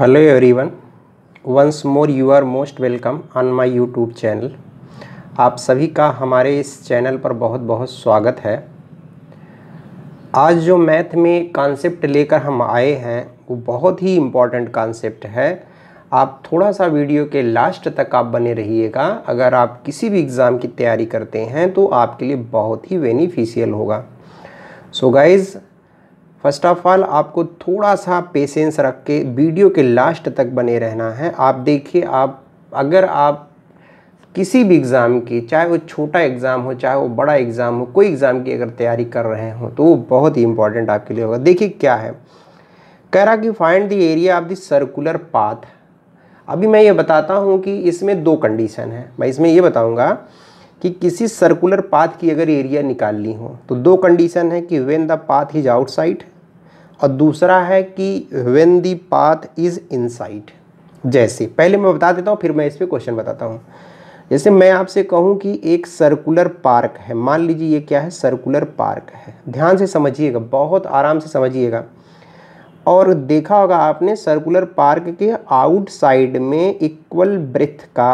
hello everyone once more you are most welcome on my YouTube channel आप सभी का हमारे इस चैनल पर बहुत बहुत स्वागत है आज जो मैथ में कॉन्सेप्ट लेकर हम आए हैं वो बहुत ही इम्पॉर्टेंट कॉन्सेप्ट है आप थोड़ा सा वीडियो के लास्ट तक आप बने रहिएगा अगर आप किसी भी एग्ज़ाम की तैयारी करते हैं तो आपके लिए बहुत ही बेनिफिशियल होगा so so guys first of all आपको थोड़ा सा पेशेंस रख के वीडियो के लास्ट तक बने रहना है आप देखिए आप अगर आप किसी भी एग्ज़ाम की चाहे वो छोटा एग्ज़ाम हो चाहे वो बड़ा एग्ज़ाम हो कोई एग्ज़ाम की अगर तैयारी कर रहे हो तो वो बहुत ही इंपॉर्टेंट आपके लिए होगा देखिए क्या है कह रहा कि find the area of the circular path अभी मैं ये बताता हूँ कि इसमें दो कंडीशन है मैं इसमें ये बताऊँगा कि किसी सर्कुलर पाथ की अगर एरिया निकालनी हो तो दो कंडीशन है कि when the path is outside और दूसरा है कि when the path is inside जैसे पहले मैं बता देता हूँ फिर मैं इस पर क्वेश्चन बताता हूँ जैसे मैं आपसे कहूँ कि एक सर्कुलर पार्क है मान लीजिए ये क्या है सर्कुलर पार्क है ध्यान से समझिएगा बहुत आराम से समझिएगा और देखा होगा आपने सर्कुलर पार्क के आउटसाइड में इक्वल ब्रेथ का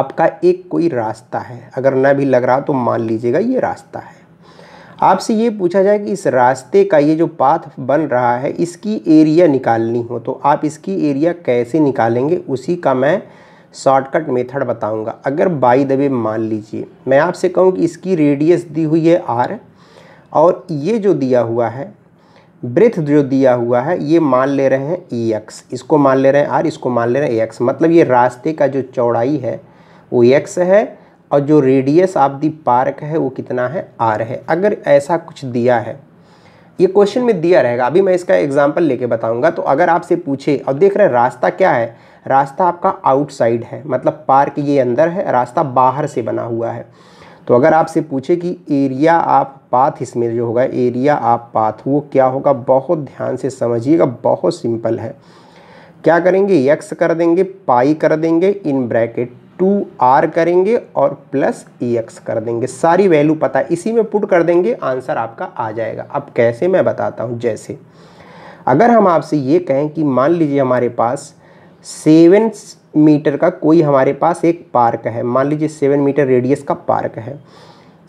आपका एक कोई रास्ता है अगर ना भी लग रहा तो मान लीजिएगा ये रास्ता है आपसे ये पूछा जाए कि इस रास्ते का ये जो पाथ बन रहा है इसकी एरिया निकालनी हो तो आप इसकी एरिया कैसे निकालेंगे उसी का मैं शॉर्टकट मेथड बताऊंगा अगर बाई दबे मान लीजिए मैं आपसे कहूँ कि इसकी रेडियस दी हुई है आर और ये जो दिया हुआ है ब्रेथ जो दिया हुआ है ये मान ले रहे हैं ई एक्स इसको मान ले रहे हैं आर इसको मान ले रहे हैं ए एक्स मतलब ये रास्ते का जो चौड़ाई है वो एक्स है और जो रेडियस ऑफ दी पार्क है वो कितना है आर है अगर ऐसा कुछ दिया है ये क्वेश्चन में दिया रहेगा अभी मैं इसका एग्जाम्पल लेके बताऊंगा तो अगर आपसे पूछे और देख रहे हैं रास्ता क्या है रास्ता आपका आउटसाइड है मतलब पार्क ये अंदर है रास्ता बाहर से बना हुआ है तो अगर आपसे पूछे कि एरिया आप पाथ इसमें जो होगा एरिया आप पाथ वो क्या होगा बहुत ध्यान से समझिएगा बहुत सिंपल है क्या करेंगे यक्स कर देंगे पाई कर देंगे इन ब्रैकेट टू आर करेंगे और प्लस ई e एक्स कर देंगे सारी वैल्यू पता है इसी में पुट कर देंगे आंसर आपका आ जाएगा अब कैसे मैं बताता हूँ जैसे अगर हम आपसे ये कहें कि मान लीजिए हमारे पास सेवन मीटर का कोई हमारे पास एक पार्क है मान लीजिए सेवन मीटर रेडियस का पार्क है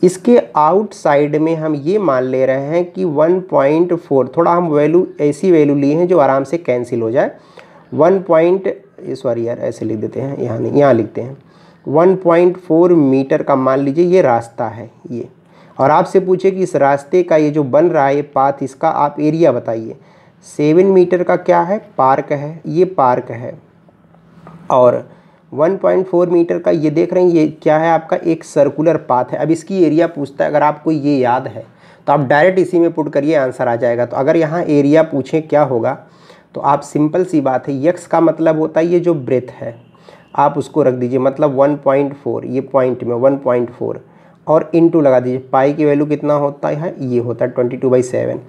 इसके आउटसाइड में हम ये मान ले रहे हैं कि 1.4 थोड़ा हम वैल्यू ऐसी वैल्यू लिए हैं जो आराम से कैंसिल हो जाए पॉइंट ये सॉरी यार ऐसे लिख देते हैं यहाँ नहीं यहाँ लिखते हैं 1.4 मीटर का मान लीजिए ये रास्ता है ये और आपसे पूछे कि इस रास्ते का ये जो बन रहा है ये पाथ इसका आप एरिया बताइए सेवन मीटर का क्या है पार्क है ये पार्क है और 1.4 मीटर का ये देख रहे हैं ये क्या है आपका एक सर्कुलर पाथ है अब इसकी एरिया पूछता है अगर आपको ये याद है तो आप डायरेक्ट इसी में पुट करिए आंसर आ जाएगा तो अगर यहाँ एरिया पूछें क्या होगा तो आप सिंपल सी बात है यक्स का मतलब होता है ये जो ब्रेथ है आप उसको रख दीजिए मतलब 1.4 ये पॉइंट में 1.4 और इनटू लगा दीजिए पाई की वैल्यू कितना होता है ये होता है twenty two by seven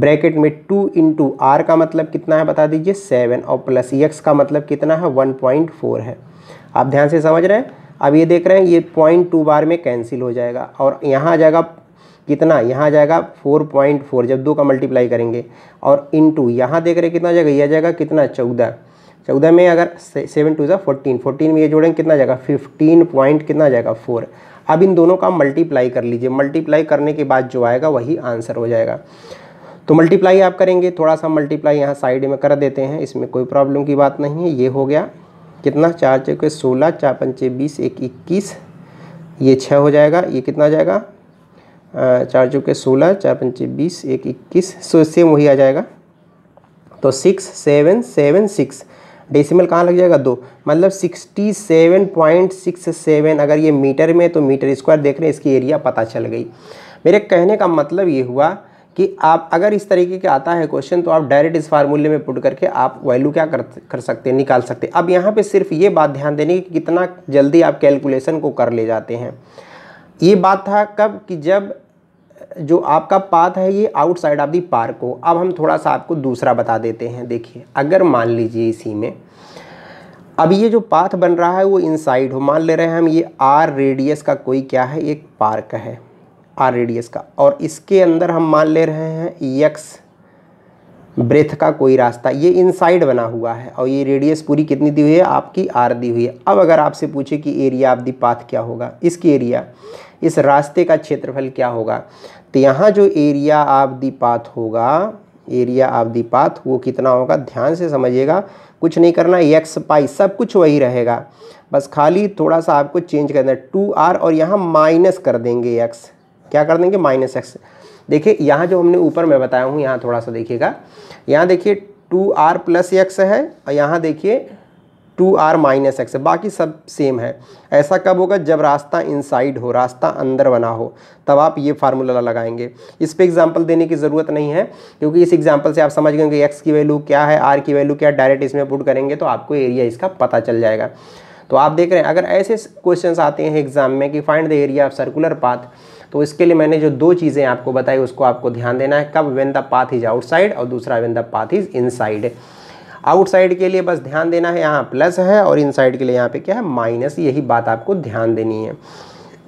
bracket में टू इंटू आर का मतलब कितना है बता दीजिए सेवन और प्लस यक्स का मतलब कितना है वन पॉइंट फोर है आप ध्यान से समझ रहे हैं अब ये देख रहे हैं ये पॉइंट टू बार में कैंसिल हो जाएगा और यहाँ आ जाएगा कितना यहाँ आ जाएगा फोर पॉइंट फोर जब दो का मल्टीप्लाई करेंगे और इन टू यहाँ देख रहे कितना आ जाएगा यह आ जाएगा कितना चौदह चौदह में अगर सेवन टू ज़ा फोर्टीन फोर्टीन में ये जोड़ेंगे कितना जाएगा फिफ्टीन पॉइंट कितना जाएगा फोर अब इन दोनों का मल्टीप्लाई कर लीजिए मल्टीप्लाई करने के बाद जो आएगा वही आंसर हो जाएगा तो मल्टीप्लाई आप करेंगे थोड़ा सा मल्टीप्लाई यहाँ साइड में कर देते हैं इसमें कोई प्रॉब्लम की बात नहीं है ये हो गया कितना चार चौके सोलह चार पंचे बीस एक इक्कीस ये छः हो जाएगा ये कितना जाएगा चार चौके के सोलह चार पंचे बीस एक इक्कीस सो सेम वही आ जाएगा तो six seven seven six decimal कहाँ लग जाएगा दो मतलब sixty seven point six seven अगर ये मीटर में तो मीटर स्क्वायर देख रहे हैं इसकी एरिया पता चल गई मेरे कहने का मतलब ये हुआ कि आप अगर इस तरीके के आता है क्वेश्चन तो आप डायरेक्ट इस फार्मूले में पुट करके आप वैल्यू क्या कर कर सकते हैं निकाल सकते हैं अब यहाँ पे सिर्फ ये बात ध्यान देने की कितना जल्दी आप कैलकुलेशन को कर ले जाते हैं ये बात था कब कि जब जो आपका पाथ है ये आउटसाइड ऑफ दी पार्क हो अब हम थोड़ा सा आपको दूसरा बता देते हैं देखिए अगर मान लीजिए इसी में अब ये जो पाथ बन रहा है वो इनसाइड हो मान ले रहे हैं हम ये आर रेडियस का कोई क्या है एक पार्क है आर रेडियस का और इसके अंदर हम मान ले रहे हैं यक्स ब्रेथ का कोई रास्ता ये इनसाइड बना हुआ है और ये रेडियस पूरी कितनी दी हुई है आपकी आर दी हुई है अब अगर आपसे पूछे कि एरिया ऑफ दी पाथ क्या होगा इसकी एरिया इस रास्ते का क्षेत्रफल क्या होगा तो यहाँ जो एरिया ऑफ दी पाथ होगा एरिया ऑफ दी पाथ वो कितना होगा ध्यान से समझिएगा कुछ नहीं करना एक्स पाई सब कुछ वही रहेगा बस खाली थोड़ा सा आपको चेंज कर देना टू आर और यहाँ माइनस कर देंगे एक्स क्या कर देंगे माइनस एक्स देखिए यहाँ जो हमने ऊपर में बताया हूँ यहाँ थोड़ा सा देखिएगा यहाँ देखिए टू आर प्लस एक्स है और यहाँ देखिए टू आर माइनस एक्स बाकी सब सेम है ऐसा कब होगा जब रास्ता इनसाइड हो रास्ता अंदर बना हो तब आप ये फार्मूला लगाएंगे इस पर एग्जाम्पल देने की ज़रूरत नहीं है क्योंकि इस एग्जाम्पल से आप समझ गए कि एक्स की वैल्यू क्या है आर की वैल्यू क्या डायरेक्ट इसमें पुट करेंगे तो आपको एरिया इसका पता चल जाएगा तो आप देख रहे हैं अगर ऐसे क्वेश्चन आते हैं एग्जाम में कि find the area of circular path तो इसके लिए मैंने जो दो चीज़ें आपको बताई उसको आपको ध्यान देना है कब when the path is outside और दूसरा when the path is inside outside के लिए बस ध्यान देना है यहाँ प्लस है और इनसाइड के लिए यहाँ पे क्या है माइनस यही बात आपको ध्यान देनी है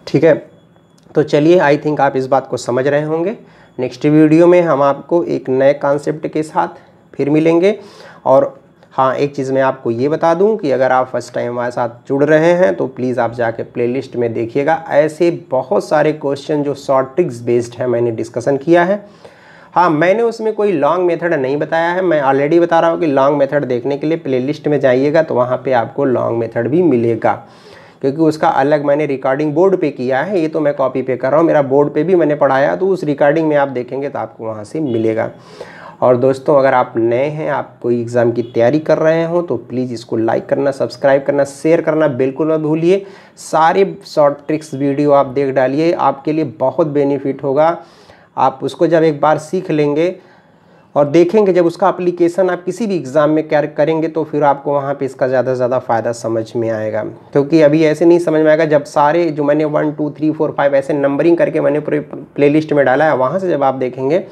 ठीक है तो चलिए आई थिंक आप इस बात को समझ रहे होंगे नेक्स्ट वीडियो में हम आपको एक नए कॉन्सेप्ट के साथ फिर मिलेंगे और हाँ एक चीज़ मैं आपको ये बता दूं कि अगर आप फर्स्ट टाइम हमारे साथ जुड़ रहे हैं तो प्लीज़ आप जाके प्लेलिस्ट में देखिएगा ऐसे बहुत सारे क्वेश्चन जो शॉर्ट ट्रिक्स बेस्ड हैं मैंने डिस्कशन किया है हाँ मैंने उसमें कोई लॉन्ग मेथड नहीं बताया है मैं ऑलरेडी बता रहा हूँ कि लॉन्ग मेथड देखने के लिए प्लेलिस्ट में जाइएगा तो वहाँ पे आपको लॉन्ग मेथड भी मिलेगा क्योंकि उसका अलग मैंने रिकॉर्डिंग बोर्ड पे किया है ये तो मैं कॉपी पे कर रहा हूँ मेरा बोर्ड पे भी मैंने पढ़ाया तो उस रिकॉर्डिंग में आप देखेंगे तो आपको वहाँ से मिलेगा और दोस्तों अगर आप नए हैं आप कोई एग्ज़ाम की तैयारी कर रहे हो तो प्लीज़ इसको लाइक करना सब्सक्राइब करना शेयर करना बिल्कुल ना भूलिए सारे शॉर्ट ट्रिक्स वीडियो आप देख डालिए आपके लिए बहुत बेनिफिट होगा आप उसको जब एक बार सीख लेंगे और देखेंगे जब उसका अप्लीकेशन आप किसी भी एग्ज़ाम में कैर करेंगे तो फिर आपको वहाँ पे इसका ज़्यादा से ज़्यादा फ़ायदा समझ में आएगा क्योंकि अभी ऐसे नहीं समझ में आएगा जब सारे जो मैंने one two three four five ऐसे नंबरिंग करके मैंने पूरे प्ले लिस्ट में डाला है वहाँ से जब आप देखेंगे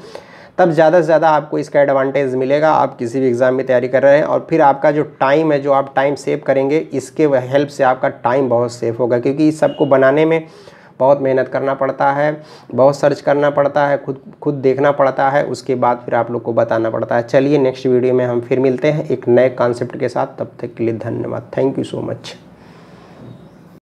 तब ज़्यादा से ज़्यादा आपको इसका एडवांटेज मिलेगा आप किसी भी एग्ज़ाम में तैयारी कर रहे हैं और फिर आपका जो टाइम है जो आप टाइम सेव करेंगे इसके हेल्प से आपका टाइम बहुत सेफ होगा क्योंकि इस सबको बनाने में बहुत मेहनत करना पड़ता है बहुत सर्च करना पड़ता है खुद खुद देखना पड़ता है उसके बाद फिर आप लोग को बताना पड़ता है चलिए नेक्स्ट वीडियो में हम फिर मिलते हैं एक नए कॉन्सेप्ट के साथ तब तक के लिए धन्यवाद थैंक यू सो मच